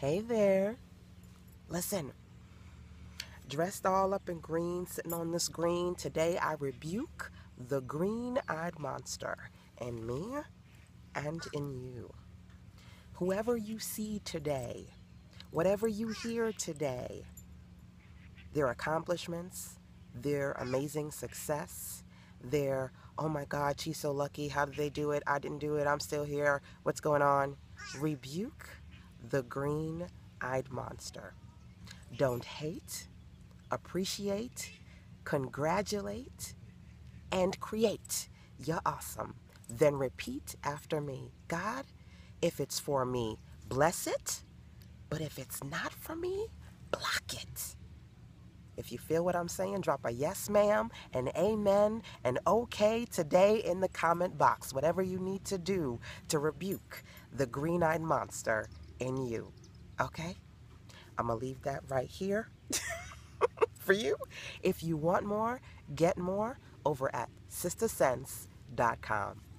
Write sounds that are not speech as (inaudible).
Hey there. Listen, dressed all up in green, sitting on this green, today I rebuke the green-eyed monster in me and in you. Whoever you see today, whatever you hear today, their accomplishments, their amazing success, their, oh my God, she's so lucky, how did they do it? I didn't do it, I'm still here, what's going on? Rebuke the green eyed monster. Don't hate, appreciate, congratulate, and create. You're awesome. Then repeat after me God, if it's for me, bless it. But if it's not for me, block it. If you feel what I'm saying, drop a yes, ma'am, an amen, an okay today in the comment box. Whatever you need to do to rebuke the green eyed monster in you. Okay? I'm going to leave that right here (laughs) for you. If you want more, get more over at sistersense.com.